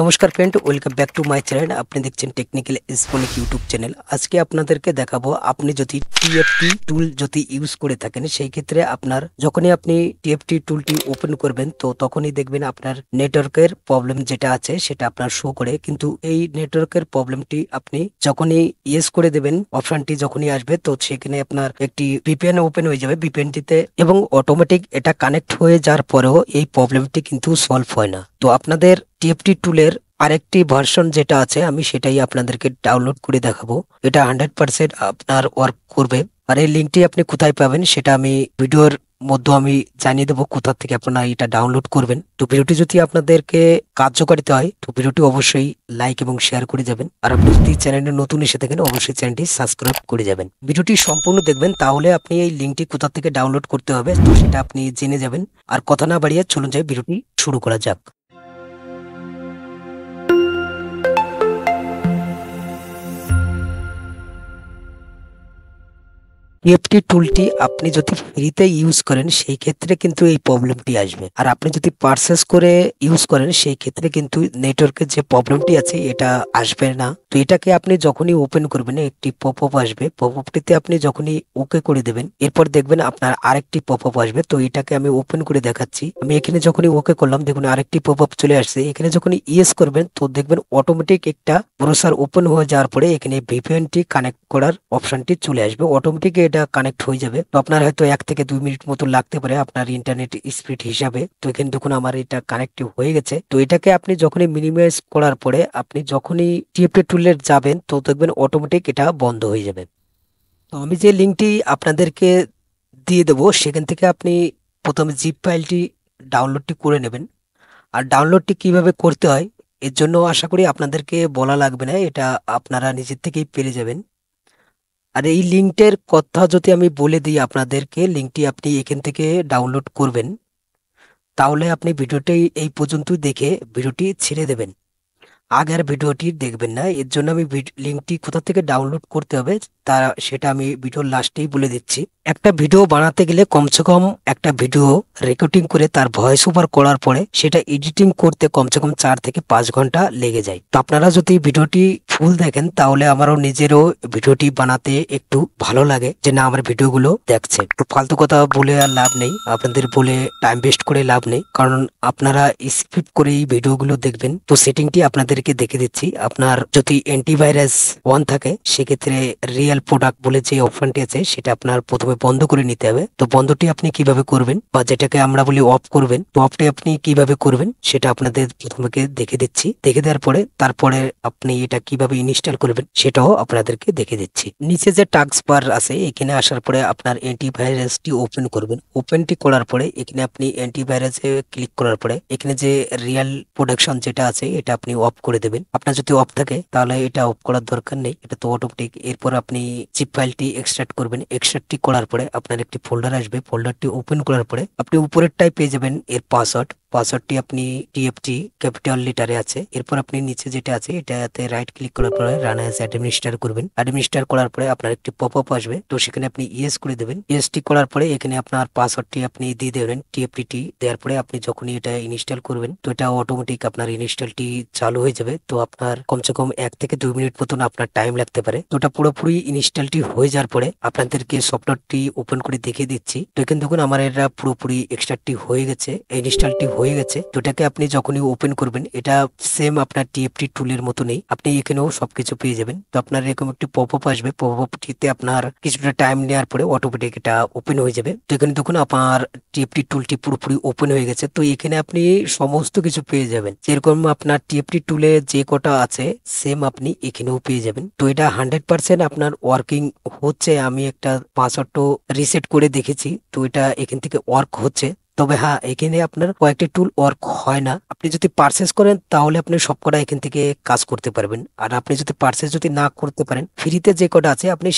নমস্কার friend welcome back to my channel আপনি দেখছেন টেকনিক্যাল স্পনিক ইউটিউব চ্যানেল আজকে আপনাদেরকে দেখাবো আপনি যদি টিএফটি টুল যদি ইউজ করে থাকেন সেই ক্ষেত্রে আপনার যখনই আপনি টিএফটি টুলটি ওপেন করবেন তো তখনই দেখবেন আপনার নেটওয়ার্কের প্রবলেম যেটা আছে সেটা আপনার শো করে কিন্তু এই নেটওয়ার্কের প্রবলেমটি আপনি যখনই ইয়েস করে দেবেন অপশনটি যখনই আসবে তো সেখানে আপনার একটি ভিপিএন ওপেন হয়ে যাবে ভিপিএনটিতে এবং অটোমেটিক এটা কানেক্ট হয়ে যাওয়ার পরেও এই প্রবলেমটি কিন্তু সলভ হয় না তো আপনাদের টিএফটি টুলের আরেকটি ভার্সন যেটা আছে আমি সেটাই আপনাদেরকে ডাউনলোড করে দেখাবো এটা হান্ড্রেড পার্সেন্ট আপনার ওয়ার্ক করবে আর এই লিঙ্কটি আপনি কোথায় পাবেন সেটা আমি ভিডিওর মধ্যে আমি জানিয়ে দেবো কোথা থেকে আপনারা এটা ডাউনলোড করবেন তো ভিডিওটি যদি আপনাদেরকে কার্যকারিতা হয় তো ভিডিওটি অবশ্যই লাইক এবং শেয়ার করে যাবেন আর আপনি যদি চ্যানেলে নতুন এসে থাকেন অবশ্যই চ্যানেলটি সাবস্ক্রাইব করে যাবেন ভিডিওটি সম্পূর্ণ দেখবেন তাহলে আপনি এই লিঙ্কটি কোথা থেকে ডাউনলোড করতে হবে তো সেটা আপনি জেনে যাবেন আর কথা না বাড়িয়ে চলুন যাই ভিডিওটি শুরু করা যাক ইএফটি টুলটি আপনি যদি ফ্রিতে ইউজ করেন সেই ক্ষেত্রে কিন্তু এই প্রবলেমটি আসবে আর আপনি যদি পারচেস করে ইউজ করেন সেই ক্ষেত্রে কিন্তু নেটওয়ার্কের যে প্রবলেমটি আছে এটা আসবে না তো এটাকে আপনি যখনই ওপেন করবেন একটি পপ আপ আসবে পপ আপটিতে আপনি যখনই ওকে করে দেবেন এরপর দেখবেন আপনার আরেকটি পপ আপ আসবে তো এটাকে আমি ওপেন করে দেখাচ্ছি আমি এখানে যখনই ওকে করলাম দেখুন আরেকটি পপ আপ চলে আসছে এখানে যখন ইয়েস করবেন তো দেখবেন অটোমেটিক একটা ব্রোসার ওপেন হয়ে যাওয়ার পরে এখানে ভিপিএনটি কানেক্ট করার অপশনটি চলে আসবে অটোমেটিক এটা কানেক্ট হয়ে যাবে তো আপনার হয়তো এক থেকে দুই মিনিট মতো লাগতে পারে আপনার ইন্টারনেট স্পিড হিসাবে তো এখানে দেখুন আমার এটা কানেক্টিভ হয়ে গেছে তো এটাকে আপনি যখনই মিনিমাইজ করার পরে আপনি যখনই টিএফটি টুলের যাবেন তো দেখবেন অটোমেটিক এটা বন্ধ হয়ে যাবে তো আমি যে লিঙ্কটি আপনাদেরকে দিয়ে দেবো সেখান থেকে আপনি প্রথমে জিপ ফাইলটি ডাউনলোডটি করে নেবেন আর ডাউনলোডটি কিভাবে করতে হয় এর জন্য আশা করি আপনাদেরকে বলা লাগবে না এটা আপনারা নিজের থেকেই পেরে যাবেন আর এই লিঙ্কটের কথা যদি আমি বলে দিই আপনাদেরকে লিঙ্কটি আপনি এখান থেকে ডাউনলোড করবেন তাহলে আপনি ভিডিওটি এই পর্যন্ত দেখে ভিডিওটি ছেড়ে দেবেন আগের ভিডিওটি দেখবেন না এর জন্য আমি লিঙ্কটি কোথা থেকে ডাউনলোড করতে হবে তা সেটা আমি ভিডিওর লাস্টেই বলে দিচ্ছি একটা ভিডিও বানাতে গেলে কমসে কম একটা ভিডিও রেকর্ডিং করে তার ভয়েস ওভার করার পরে সেটা এডিটিং করতে কমসে কম চার থেকে পাঁচ ঘন্টা লেগে যায় তো আপনারা যদি ভিডিওটি ফুল দেখেন তাহলে আমারও নিজেরও ভিডিওটি বানাতে একটু ভালো লাগে যে না আমার ভিডিওগুলো দেখছে ফালতু কথা বলে আর লাভ নেই আপনাদের বলে টাইম ওয়েস্ট করে লাভ নেই কারণ আপনারা স্পিড করে এই ভিডিওগুলো দেখবেন তো সেটিংটি আপনাদেরকে দেখে দিচ্ছি আপনার যদি অ্যান্টিভাইরাস ওয়ান থাকে সেক্ষেত্রে রিয়েল ডিজিটাল প্রোডাক্ট বলে যে অপশনটি আছে সেটা আপনার প্রথমে বন্ধ করে নিতে হবে তো বন্ধটি আপনি কিভাবে করবেন বা যেটাকে আমরা বলি অফ করবেন তো অফটি আপনি কিভাবে করবেন সেটা আপনাদের প্রথমে দেখে দিচ্ছি দেখে দেওয়ার পরে তারপরে আপনি এটা কিভাবে ইনস্টল করবেন সেটাও আপনাদেরকে দেখে দিচ্ছি নিচে যে টাক্স বার আছে এখানে আসার পরে আপনার অ্যান্টিভাইরাসটি ওপেন করবেন ওপেনটি করার পরে এখানে আপনি অ্যান্টিভাইরাসে ক্লিক করার পরে এখানে যে রিয়াল প্রোডাকশন যেটা আছে এটা আপনি অফ করে দেবেন আপনার যদি অফ থাকে তাহলে এটা অফ করার দরকার নেই এটা তো অটোমেটিক এরপর আপনি আপনি জিপ ফাইলটি এক্সট্রাক্ট করবেন এক্সট্রাক্টটি করার পরে আপনার একটি ফোল্ডার আসবে ফোল্ডারটি ওপেন করার পরে আপনি উপরেরটাই পেয়ে যাবেন এর পাসওয়ার্ড পাসওয়ার্ডটি আপনি টিএফটি ক্যাপিটাল লিটারে আছে এরপর আপনি নিচে যেটা আছে এটাতে রাইট ক্লিক করার পরে রান এস অ্যাডমিনিস্টার করবেন অ্যাডমিনিস্টার করার পরে আপনার একটি পপ আপ আসবে তো সেখানে আপনি ইয়েস করে দেবেন ইএসটি করার পরে এখানে আপনার পাসওয়ার্ডটি আপনি দিয়ে দেবেন টিএফটি টি দেওয়ার পরে আপনি যখনই এটা ইনস্টল করবেন তো এটা অটোমেটিক আপনার ইনস্টলটি চালু হয়ে যাবে তো আপনার কমসে কম এক থেকে দুই মিনিট মতন আপনার টাইম লাগতে পারে তো এটা পুরোপুরি ইনস্টলটি হয়ে যাওয়ার পরে আপনাদেরকে সফটওয়্যারটি ওপেন করে দেখিয়ে দিচ্ছি তো এখানে দেখুন আমার এটা পুরোপুরি এক্সট্রাটি হয়ে গেছে ইনস্টলটি হয়ে গেছে তো এটাকে আপনি যখনই ওপেন করবেন এটা সেম আপনার টিএফটি টুলের মতো নেই আপনি এখানেও সবকিছু পেয়ে যাবেন তো আপনার এরকম একটি পপ আপ আসবে পপ আপটিতে আপনার কিছুটা টাইম নেওয়ার পরে অটোমেটিক এটা ওপেন হয়ে যাবে তো এখানে দেখুন আপনার টিএফটি টুলটি পুরোপুরি ওপেন হয়ে গেছে তো এখানে আপনি সমস্ত কিছু পেয়ে যাবেন যেরকম আপনার টিএফটি টুলে যে কটা আছে সেম আপনি এখানেও পেয়ে যাবেন তো এটা হান্ড্রেড পার্সেন্ট আপনার ওয়ার্কিং হচ্ছে আমি একটা পাসওয়ার্ডটা রিসেট করে দেখেছি তো এটা এখান থেকে ওয়ার্ক হচ্ছে তবে হ্যাঁ এখানে আপনার কয়েকটি টুল ওয়ার্ক হয় না আপনি যদি পার্সেস করেন তাহলে আপনি সব কটা এখান থেকে কাজ করতে পারবেন আর আপনি যদি পার্সেস যদি না করতে পারেন ফ্রিতে যে কটা আছে আপনি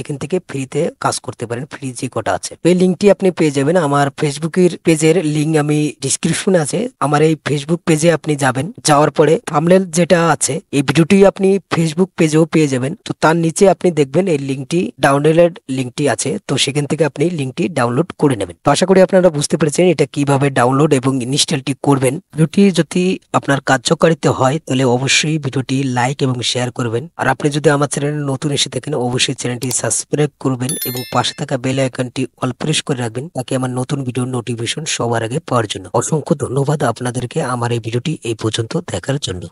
এখান থেকে ফ্রিতে কাজ করতে পারেন ফ্রি যে কটা আছে এই লিঙ্কটি আপনি পেয়ে যাবেন আমার ফেসবুকের পেজের লিঙ্ক আমি ডিসক্রিপশন আছে আমার এই ফেসবুক পেজে আপনি যাবেন যাওয়ার পরে থামলেল যেটা আছে এই ভিডিওটি আপনি ফেসবুক পেজেও পেয়ে যাবেন তো তার নিচে আপনি দেখবেন এই লিঙ্কটি ডাউনলোড লিঙ্কটি আছে তো সেখান থেকে আপনি লিঙ্কটি ডাউনলোড করে নেবেন তো আশা করি আপনারা বুঝতে পেরেছেন এটা কিভাবে ডাউনলোড এবং ইনস্টলটি করবেন ভিডিওটি যদি আপনার কার্যকারিতা হয় তাহলে অবশ্যই ভিডিওটি লাইক এবং শেয়ার করবেন আর আপনি যদি আমার চ্যানেলে নতুন এসে থাকেন অবশ্যই চ্যানেলটি সাবস্ক্রাইব করবেন এবং পাশে থাকা বেল আইকনটি অল প্রেস করে রাখবেন তাকে আমার নতুন ভিডিওর নোটিফিকেশন সবার আগে পাওয়ার জন্য অসংখ্য ধন্যবাদ আপনাদেরকে আমার এই ভিডিওটি এই পর্যন্ত দেখার জন্য